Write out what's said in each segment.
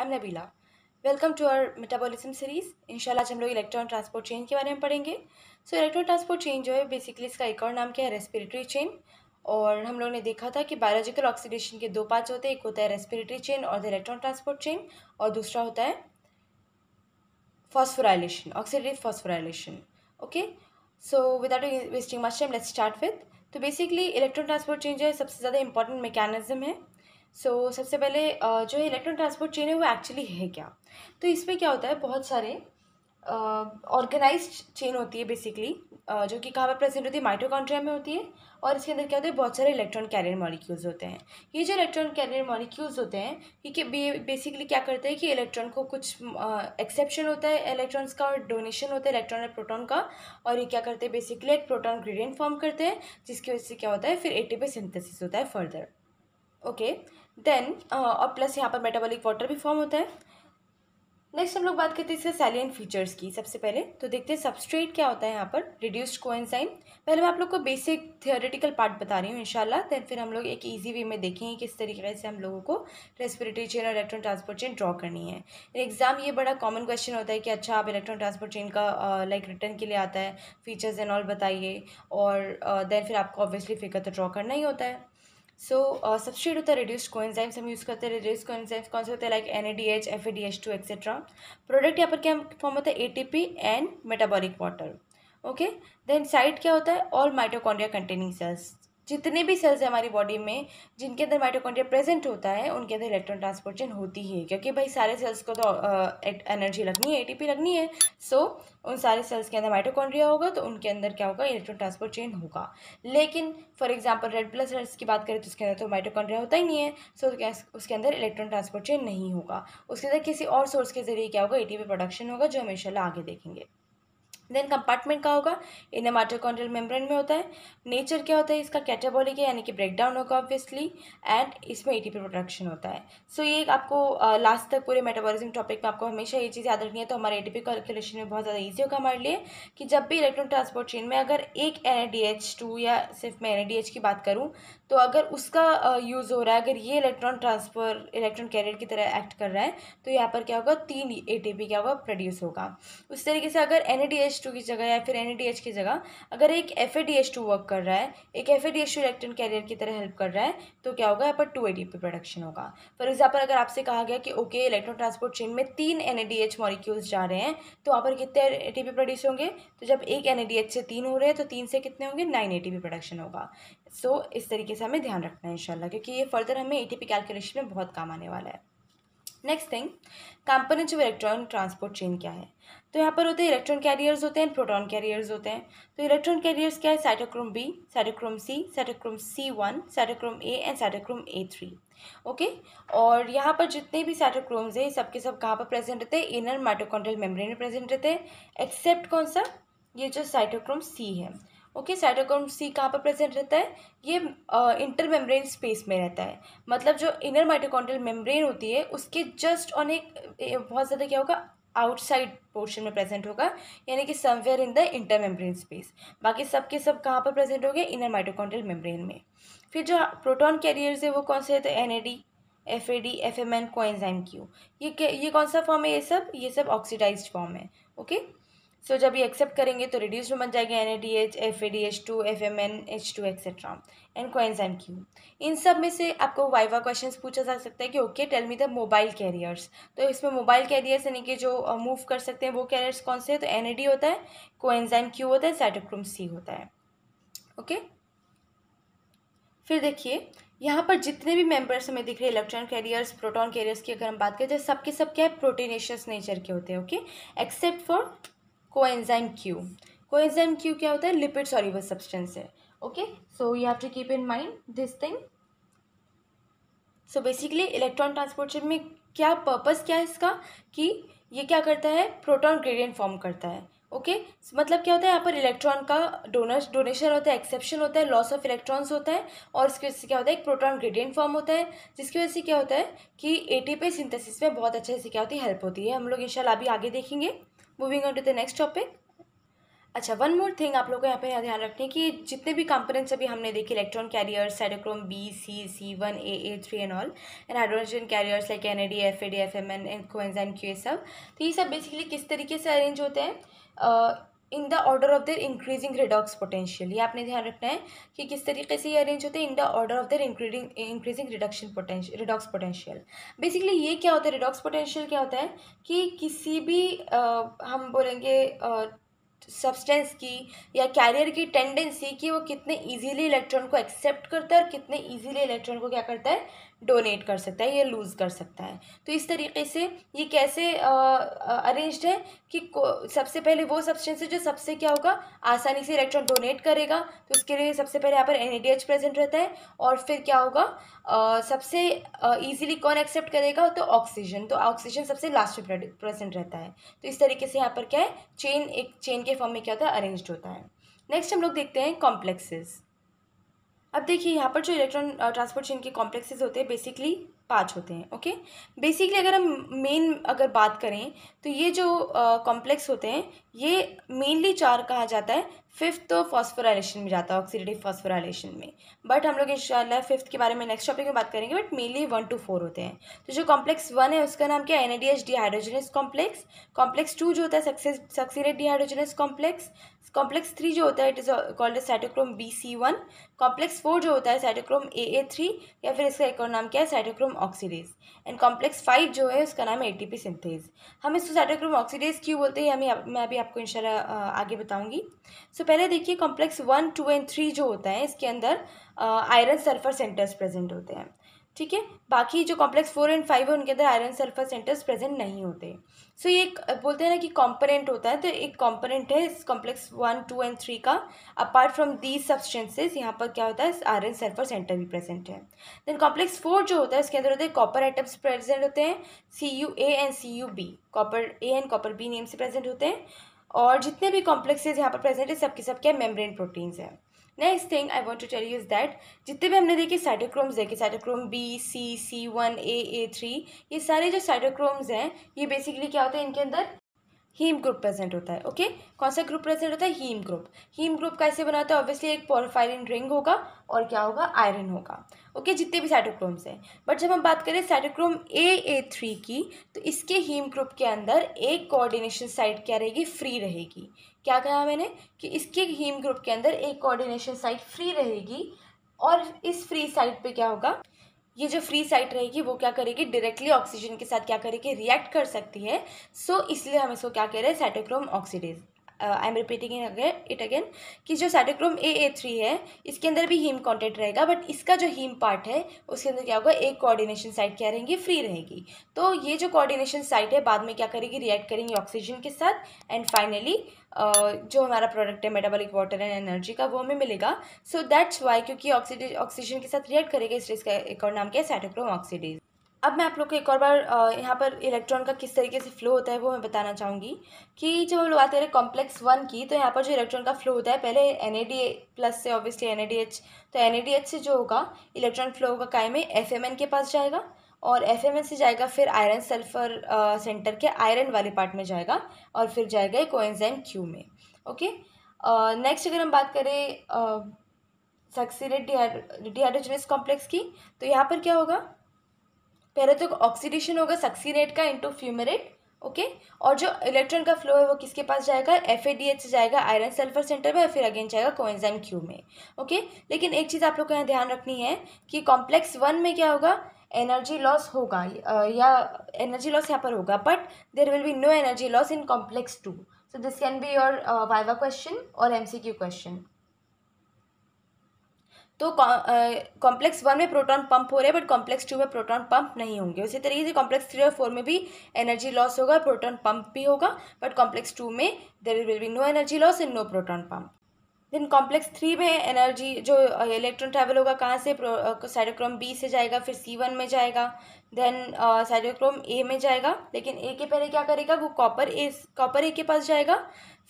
M Nabila welcome to our metabolism series इंशाल्लाह आज हम लोग इलेक्ट्रॉन ट्रांसपोर्ट चेन के बारे में पढ़ेंगे सो इलेक्ट्रॉन ट्रांसपोर्ट चेन जो है बेसिकली इसका एक और नाम क्या है रेस्पिरेटरी चेन और हम लोग ने देखा था कि बायोलॉजिकल ऑक्सीडेशन के दो पार्ट होते हैं एक होता है रेस्पिरेटरी चेन और इलेक्ट्रॉन ट्रांसपोर्ट चेन और दूसरा होता है phosphorylation oxidative phosphorylation okay so without wasting much time let's start with तो बेसिकली इलेक्ट्रॉन ट्रांसपोर्ट चेन जो है सबसे ज़्यादा इंपॉर्टेंट मैकेनिज्म है सो so, सबसे पहले जो इलेक्ट्रॉन ट्रांसपोर्ट चेन है वो एक्चुअली है क्या तो इसमें क्या होता है बहुत सारे ऑर्गेनाइज चेन होती है बेसिकली uh, जो कि कहाँ पर प्रेजेंट होती है माइटोकॉन्ड्रिया में होती है और इसके अंदर क्या होता है बहुत सारे इलेक्ट्रॉन कैरियर मॉलिक्यूल्स होते हैं ये जो इलेक्ट्रॉन कैरियर मॉलिक्यूल्स होते हैं ये बेसिकली क्या करते हैं कि इलेक्ट्रॉन को कुछ एक्सेप्शन uh, होता है इलेक्ट्रॉन्स का और डोनेशन होता है इलेक्ट्रॉन और प्रोटॉन का और ये क्या करते हैं बेसिकली एक प्रोटॉन ग्रेडियंट फॉर्म करते हैं जिसकी वजह से क्या होता है फिर ए सिंथेसिस होता है फर्दर ओके देन uh, और प्लस यहाँ पर मेटाबॉलिक वाटर भी फॉर्म होता है नेक्स्ट हम लोग बात करते हैं इसके सैलियन फीचर्स की सबसे पहले तो देखते हैं सबस्ट्रेट क्या होता है यहाँ पर रिड्यूस्ड कोएंजाइम पहले मैं आप लोग को बेसिक थियोरेटिकल पार्ट बता रही हूँ इंशाल्लाह देन फिर हम लोग एक इजी वे में देखेंगे किस तरीके से हम लोगों को रेस्पिरेटरी चेन और इलेक्ट्रॉन ट्रांसपोर्ट चेन ड्रॉ करनी है एग्जाम ये बड़ा कॉमन क्वेश्चन होता है कि अच्छा आप इलेक्ट्रॉन ट्रांसपोर्ट चेन का लाइक uh, रिटर्न के लिए आता है फीचर्स एंड ऑल बताइए और देन uh, फिर आपको ऑब्वियसली फिगर तो ड्रॉ करना ही होता है सो सब्सट्रेट होता है रिड्यूस्ड कोएंजाइम्स हम यूज़ करते हैं रिड्यूस कोएंजाइम्स कौन से होते हैं like N A D H F A D H two etcetera product यहाँ पर क्या फॉर्म होता है A T P and metabolic water okay then site क्या होता है ऑल माइटोकॉन्ड्रिया कंटेनिंग सेल्स जितने भी सेल्स हैं हमारी बॉडी में जिनके अंदर माइटोकॉन्ड्रिया प्रेजेंट होता है उनके अंदर इलेक्ट्रॉन ट्रांसपोर्टेशन होती है क्योंकि भाई सारे सेल्स को तो एनर्जी लगनी है एटीपी लगनी है सो उन सारे सेल्स के अंदर माइटोकॉन्ड्रिया होगा तो उनके अंदर क्या होगा इलेक्ट्रॉन ट्रांसपोर्ट चेन होगा लेकिन for example red blood cells की बात करें तो उसके अंदर तो माइटोकॉन्ड्रिया होता ही नहीं है सो तो उसके अंदर इलेक्ट्रॉन ट्रांसपोर्ट चेन नहीं होगा उसके अंदर किसी और सोर्स के जरिए क्या होगा ए प्रोडक्शन होगा जो हमेशा आगे देखेंगे देन कंपार्टमेंट का होगा इन माइटोकॉन्ड्रियल मेम्ब्रेन में होता है नेचर क्या होता है इसका कैटाबॉलिक है यानी कि ब्रेकडाउन होगा ऑब्वियसली एंड इसमें एटीपी प्रोडक्शन होता है सो so, ये आपको लास्ट तक पूरे मेटाबॉलिज्म टॉपिक में आपको हमेशा ये चीज़ याद रखनी है तो हमारे एटीपी कैलकुलेशन में बहुत ज़्यादा ईजी होगा हमारे लिए कि जब भी इलेक्ट्रॉन ट्रांसपोर्ट चेन में अगर एक एन या सिर्फ मैं एन की बात करूँ तो अगर उसका यूज़ हो रहा है अगर ये इलेक्ट्रॉन ट्रांसफ़र इलेक्ट्रॉन कैरियर की तरह एक्ट कर रहा है तो यहाँ पर क्या होगा तीन ए क्या होगा प्रोड्यूस होगा उस तरीके से अगर एन की जगह या फिर एन की जगह अगर एक एफ वर्क कर रहा है एक एफ इलेक्ट्रॉन कैरियर की तरह हेल्प कर रहा है तो क्या होगा यहाँ पर टू ए प्रोडक्शन होगा फॉर एग्जाम्पल अगर आपसे कहा गया कि ओके इलेक्ट्रॉन ट्रांसपोर्ट चेन में तीन एन मॉलिक्यूल्स जा रहे हैं तो वहाँ पर कितने ए प्रोड्यूस होंगे तो जब एक एन से तीन हो रहे हैं तो तीन से कितने होंगे नाइन ए प्रोडक्शन होगा सो so, इस तरीके से हमें ध्यान रखना है इंशाल्लाह क्योंकि ये फर्दर हमें ए कैलकुलेशन में बहुत काम आने वाला है next thing components of electron transport chain क्या है तो यहाँ पर होते हैं इलेक्ट्रॉन कैरियर्स होते हैं प्रोटॉन कैरियर्स होते हैं तो इलेक्ट्रॉन कैरियर्स क्या है cytochrome B cytochrome C cytochrome C one cytochrome A and cytochrome A three okay और यहाँ पर जितने भी साइटोक्रोम्स हैं सबके सब कहाँ पर प्रेजेंट रहते हैं इनर माइटोकॉन्ड्रियल मेम्ब्रेन में प्रेजेंट रहते हैं एक्सेप्ट कौन सा ये जो साइटोक्रोम सी है ओके साइटोक्रोम सी कहाँ पर प्रेजेंट रहता है ये इंटर मेम्ब्रेन स्पेस में रहता है मतलब जो इनर माइटोकॉन्ड्रियल मेम्ब्रेन होती है उसके जस्ट ऑन एक बहुत ज़्यादा क्या होगा आउटसाइड पोर्शन में प्रेजेंट होगा यानी कि somewhere in the inter membrane space बाकी सब के सब कहाँ पर प्रेजेंट हो गए इनर माइटोकॉन्ड्रियल मेम्ब्रेन में फिर जो प्रोटोन कैरियर्स है वो कौन से रहते हैं N A D F A D F M N coenzyme Q ये ये कौन सा फॉर्म है ये सब ये सब ऑक्सीडाइज्ड फॉर्म है ओके okay? सो so, जब ये एक्सेप्ट करेंगे तो रिड्यूस में बन जाएगा N A D H F A D H two F M N H two etcetera and coenzyme Q इन सब में से आपको वाइवा क्वेश्चन पूछा जा सकता है कि okay tell me the mobile carriers तो इसमें मोबाइल कैरियर्स यानी कि जो मूव कर सकते हैं वो कैरियर्स कौन से हैं तो एन ए डी होता है कोएंजाइम क्यू होता है साइटोक्रोम सी होता है ओके फिर देखिए यहाँ पर जितने भी मेंबर्स हमें दिख रहे हैं इलेक्ट्रॉन कैरियर्स प्रोटॉन कैरियर्स की अगर हम बात करें तो सबके सब क्या है प्रोटीनेशियस नेचर के होते हैं okay except for coenzyme Q coenzyme Q क्या होता है लिपिड सॉल्यूबल सब्सटेंस है okay so you have to keep in mind this thing so basically electron transportation में क्या पर्पज़ क्या है इसका कि ये क्या करता है प्रोटॉन ग्रेडियंट फॉर्म करता है ओके okay? so, मतलब क्या होता है यहाँ पर इलेक्ट्रॉन का डोनर डोनेशन होता है एक्सेप्शन होता है लॉस ऑफ इलेक्ट्रॉन्स होता है और इसकी वजह से क्या होता है एक प्रोटॉन ग्रेडियंट फॉर्म होता है जिसकी वजह से क्या होता है कि एटीपी सिंथेसिस में बहुत अच्छे से क्या होती है हेल्प होती है हम लोग इंशाल्लाह अभी आगे देखेंगे moving on to the next topic अच्छा वन मोर थिंग आप लोगों को यहाँ पे यहाँ ध्यान रखने कि जितने भी कंपोनेंट्स अभी हमने देखे electron carriers cytochrome B C C one A A three and all and hydrogen carriers like N A D F A D F M N coenzyme Q ए सब तो ये सब बेसिकली किस तरीके से अरेंज होते हैं in the order of their increasing redox potential ये आपने ध्यान रखना है कि किस तरीके से ये अरेंज होते हैं in the order of their increasing increasing reduction potential redox potential basically ये क्या होता है रिडॉक्स पोटेंशियल क्या होता है कि किसी भी आ, हम बोलेंगे सब्सटेंस की या कैरियर की टेंडेंसी कि वो कितने ईजिली इलेक्ट्रॉन को एक्सेप्ट करता है और कितने ईजिली इलेक्ट्रॉन को क्या करता है डोनेट कर सकता है या लूज़ कर सकता है तो इस तरीके से ये कैसे अरेंज्ड है कि सबसे पहले वो सब्सटेंस है जो सबसे क्या होगा आसानी से इलेक्ट्रॉन डोनेट करेगा तो उसके लिए सबसे पहले यहाँ पर एन प्रेजेंट रहता है और फिर क्या होगा आ, सबसे ईजिली कौन एक्सेप्ट करेगा तो ऑक्सीजन तो ऑक्सीजन सबसे लास्ट में प्रेजेंट रहता है तो इस तरीके से यहाँ पर क्या है चेन एक चेन के फॉर्म में क्या होता है अरेंज होता है नेक्स्ट हम लोग देखते हैं कॉम्प्लेक्सेस अब देखिए यहाँ पर जो इलेक्ट्रॉन ट्रांसपोर्ट चेन के कॉम्प्लेक्सेस होते हैं बेसिकली पाँच होते हैं ओके बेसिकली अगर हम मेन अगर बात करें तो ये जो कॉम्प्लेक्स होते हैं ये मेनली चार कहा जाता है फिफ्थ तो फॉस्फोराइलेशन में जाता है ऑक्सीडेटिव फॉस्फोराइलेशन में बट हम लोग इंशाल्लाह फिफ्थ के बारे में नेक्स्ट टॉपिक में बात करेंगे but mainly one two four होते हैं तो जो कॉम्प्लेक्स वन है उसका नाम क्या है NADH dehydrogenase complex complex two जो होता है success succinate dehydrogenase complex complex three जो होता है it is called cytochrome B C one complex four जो होता है साइटोक्रोम ए ए थ्री या फिर इसका एक और नाम क्या है cytochrome oxidase and complex five जो है उसका नाम है ए टी पी सिंथेज हम इसको साइटोक्रोम ऑक्सीडेज क्यों बोलते हैं हमें मैं अभी आपको इंशाल्लाह आगे बताऊंगी सो पहले देखिए complex one two and three जो होता है इसके अंदर आयरन सल्फर सेंटर्स प्रेजेंट होते हैं ठीक है बाकी जो कॉम्प्लेक्स फोर एंड फाइव है उनके अंदर आयरन सल्फर सेंटर्स प्रेजेंट नहीं होते सो so, ये बोलते हैं ना कि कॉम्पोनेंट होता है तो एक कॉम्पोनेंट है इस complex one two and three का अपार्ट फ्रॉम दीज सब्सटेंसेस यहाँ पर क्या होता है आयरन सल्फर सेंटर भी प्रेजेंट है देन कॉम्प्लेक्स फोर जो होता है इसके अंदर होते हैं कॉपर आइटम्स प्रेजेंट होते हैं C U A and C U B copper A and copper B name से प्रेजेंट होते हैं और जितने भी कॉम्प्लेक्सेज यहाँ पर प्रेजेंट है सबके सब क्या मेम्ब्रेन प्रोटीन्स हैं next thing I want to tell you is that जितने भी हमने देखे साइटोक्रोम्स देखे cytochrome B C C one A A three ये सारे जो साइटोक्रोम्स हैं ये बेसिकली क्या होते हैं इनके अंदर हीम ग्रुप प्रेजेंट होता है ओके कौन सा ग्रुप प्रेजेंट होता है हीम ग्रुप हीम ग्रुप कैसे बनाते है ऑब्वियसली एक पोरफायरिन रिंग होगा और क्या होगा आयरन होगा ओके जितने भी साइटोक्रोम्स हैं बट जब हम बात करें साइटोक्रोम ए ए थ्री की तो इसके हीम ग्रुप के अंदर एक कोऑर्डिनेशन साइट क्या रहेगी फ्री रहेगी क्या कहा मैंने कि इसके हीम ग्रुप के अंदर एक कोऑर्डिनेशन साइट फ्री रहेगी और इस फ्री साइट पे क्या होगा ये जो फ्री साइट रहेगी वो क्या करेगी डायरेक्टली ऑक्सीजन के साथ क्या करेगी रिएक्ट कर सकती है सो so, इसलिए हम इसको क्या कह रहे हैं cytochrome oxidase I am repeating it again कि जो साइटोक्रोम ए ए थ्री है इसके अंदर भी हीम कॉन्टेंट रहेगा बट इसका जो हीम पार्ट है उसके अंदर क्या होगा एक कोऑर्डिनेशन साइट क्या रहेंगी फ्री रहेगी तो ये जो कोऑर्डिनेशन साइट है बाद में क्या करेगी रिएक्ट करेंगी ऑक्सीजन के साथ एंड फाइनली uh, जो हमारा प्रोडक्ट है मेटाबॉलिक वाटर एंड एनर्जी का वो हमें मिलेगा सो दैट्स वाई क्योंकि ऑक्सीजन ऑक्सीजन के साथ रिएक्ट करेगा इसलिए इसका एक और नाम क्या है साइटोक्रोम ऑक्सीडेज अब मैं आप लोग को एक और बार यहाँ पर इलेक्ट्रॉन का किस तरीके से फ्लो होता है वो मैं बताना चाहूँगी कि जब हम लोग आते हैं कॉम्प्लेक्स वन की तो यहाँ पर जो इलेक्ट्रॉन का फ्लो होता है पहले एन प्लस से ऑब्वियसली एन तो एन से जो होगा इलेक्ट्रॉन फ्लो होगा काय में एफ के पास जाएगा और एफ से जाएगा फिर आयरन सल्फर सेंटर के आयरन वाले पार्ट में जाएगा और फिर जाएगा एक कोएंजाइम क्यू में ओके नेक्स्ट अगर हम बात करें सक्सीड डिहाइड्रोजनस कॉम्प्लेक्स की तो यहाँ पर क्या होगा पहले तो ऑक्सीडेशन होगा सक्सीनेट का इंटू फ्यूमरेट ओके और जो इलेक्ट्रॉन का फ्लो है वो किसके पास जाएगा एफ से जाएगा आयरन सल्फर सेंटर में और फिर अगेन जाएगा कोएंजाइम क्यू में ओके लेकिन एक चीज़ आप लोग को यहाँ ध्यान रखनी है कि कॉम्प्लेक्स वन में क्या होगा एनर्जी लॉस होगा या एनर्जी लॉस यहाँ पर होगा but there will be no energy loss in complex two so this can be your viva question और क्यू क्वेश्चन तो कॉम्प्लेक्स वन में प्रोटॉन पंप हो रहे हैं बट कॉम्प्लेक्स टू में प्रोटॉन पंप नहीं होंगे उसी तरीके से कॉम्प्लेक्स थ्री और फोर में भी एनर्जी लॉस होगा प्रोटॉन पंप भी होगा बट कॉम्प्लेक्स टू में there will be no energy loss and no proton pump then complex three में एनर्जी जो इलेक्ट्रॉन ट्रैवल होगा कहाँ से साइडोक्रोम बी से जाएगा फिर सी वन में जाएगा देन साइडोक्रोम ए में जाएगा लेकिन ए के पहले क्या करेगा वो कॉपर ए कॉपर ए के पास जाएगा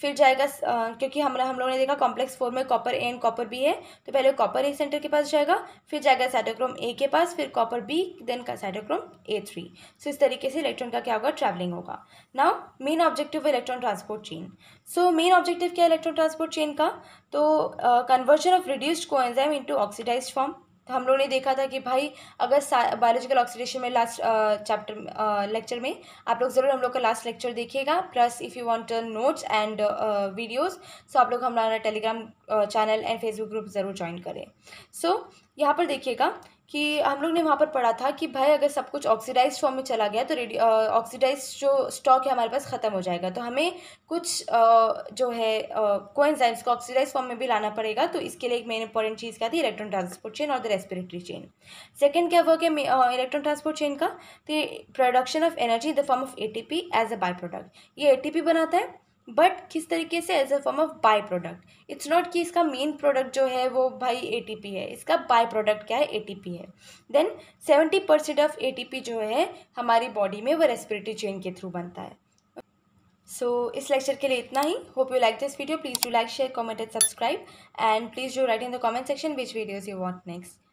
फिर जाएगा uh, क्योंकि हम हम लोगों ने देखा कॉम्प्लेक्स फोर में copper A and copper B है तो पहले कॉपर ए सेंटर के पास जाएगा फिर जाएगा साइटोक्रोम ए के पास फिर कॉपर बी देन का साइटोक्रोम ए थ्री सो इस तरीके से इलेक्ट्रॉन का क्या होगा ट्रैवलिंग होगा now main objective electron transport chain so main objective क्या है इलेक्ट्रॉन ट्रांसपोर्ट चेन का तो conversion of reduced coenzyme into oxidised form तो हम लोग ने देखा था कि भाई अगर बायोलॉजिकल ऑक्सीडेशन में लास्ट चैप्टर लेक्चर में आप लोग ज़रूर हम लोग का लास्ट लेक्चर देखिएगा plus if you want notes and videos so आप लोग हमारा Telegram channel and Facebook group ज़रूर ज्वाइन करें सो so, यहाँ पर देखिएगा कि हम लोग ने वहाँ पर पढ़ा था कि भाई अगर सब कुछ ऑक्सीडाइज फॉर्म में चला गया तो ऑक्सीडाइज जो स्टॉक है हमारे पास ख़त्म हो जाएगा तो हमें कुछ आ, जो है कोएंजाइम्स को ऑक्सीडाइज फॉर्म में भी लाना पड़ेगा तो इसके लिए एक मेन इंपॉर्टेंट चीज़ क्या थी इलेक्ट्रॉन ट्रांसपोर्ट चेन और द रेस्पिरेटरी चेन सेकेंड क्या वर्क है इलेक्ट्रॉन ट्रांसपोर्ट चेन का तो production of energy in the form of A as a by product ये ए बनाता है बट किस तरीके से as a form of by product it's not कि इसका मेन प्रोडक्ट जो है वो भाई पी है इसका बाई प्रोडक्ट क्या है पी है then seventy percent of P जो है हमारी बॉडी में वो रेस्पिरेटरी चेन के थ्रू बनता है सो so, इस लेक्चर के लिए इतना ही hope you like this video please do like share comment and subscribe and please do write in the comment section which videos you want next